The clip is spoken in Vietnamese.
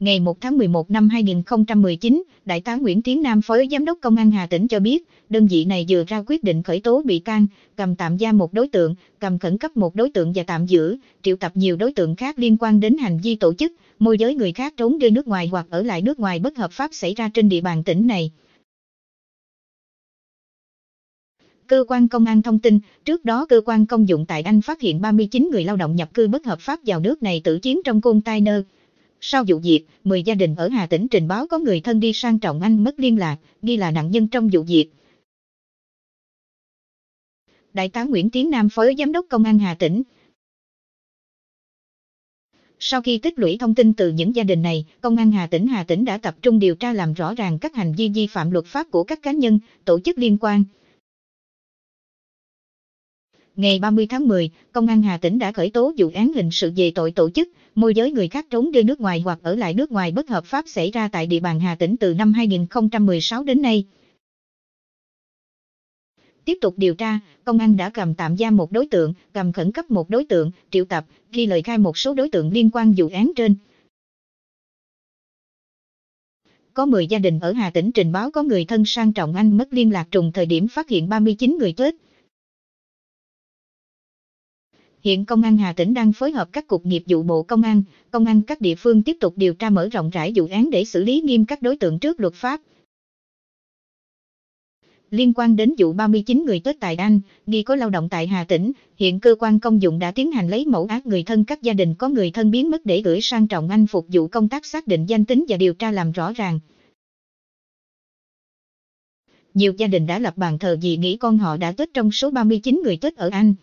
ngày 1 tháng 11 năm 2019, Đại tá Nguyễn Tiến Nam Phó Giám đốc Công an Hà Tĩnh cho biết, đơn vị này vừa ra quyết định khởi tố bị can, cầm tạm giam một đối tượng, cầm khẩn cấp một đối tượng và tạm giữ, triệu tập nhiều đối tượng khác liên quan đến hành vi tổ chức, môi giới người khác trốn đi nước ngoài hoặc ở lại nước ngoài bất hợp pháp xảy ra trên địa bàn tỉnh này. cơ quan công an thông tin, trước đó cơ quan công dụng tại Anh phát hiện 39 người lao động nhập cư bất hợp pháp vào nước này tử chiến trong container, sau vụ việc, 10 gia đình ở Hà Tĩnh trình báo có người thân đi sang Trọng Anh mất liên lạc, nghi là nạn nhân trong vụ việc. Đại tá Nguyễn Tiến Nam Phó Giám đốc Công an Hà Tĩnh Sau khi tích lũy thông tin từ những gia đình này, Công an Hà Tĩnh Hà Tĩnh đã tập trung điều tra làm rõ ràng các hành vi vi phạm luật pháp của các cá nhân, tổ chức liên quan. Ngày 30 tháng 10, Công an Hà Tĩnh đã khởi tố vụ án hình sự về tội tổ chức, môi giới người khác trốn đi nước ngoài hoặc ở lại nước ngoài bất hợp pháp xảy ra tại địa bàn Hà Tĩnh từ năm 2016 đến nay. Tiếp tục điều tra, công an đã cầm tạm giam một đối tượng, cầm khẩn cấp một đối tượng, triệu tập, ghi lời khai một số đối tượng liên quan vụ án trên. Có 10 gia đình ở Hà Tĩnh trình báo có người thân sang trọng anh mất liên lạc trùng thời điểm phát hiện 39 người chết, Hiện Công an Hà Tĩnh đang phối hợp các cục nghiệp vụ Bộ Công an, Công an các địa phương tiếp tục điều tra mở rộng rãi vụ án để xử lý nghiêm các đối tượng trước luật pháp. Liên quan đến vụ 39 người Tết tại Anh, nghi có lao động tại Hà Tĩnh, hiện cơ quan công dụng đã tiến hành lấy mẫu ác người thân các gia đình có người thân biến mất để gửi sang Trọng Anh phục vụ công tác xác định danh tính và điều tra làm rõ ràng nhiều gia đình đã lập bàn thờ vì nghĩ con họ đã Tết trong số 39 người Tết ở Anh.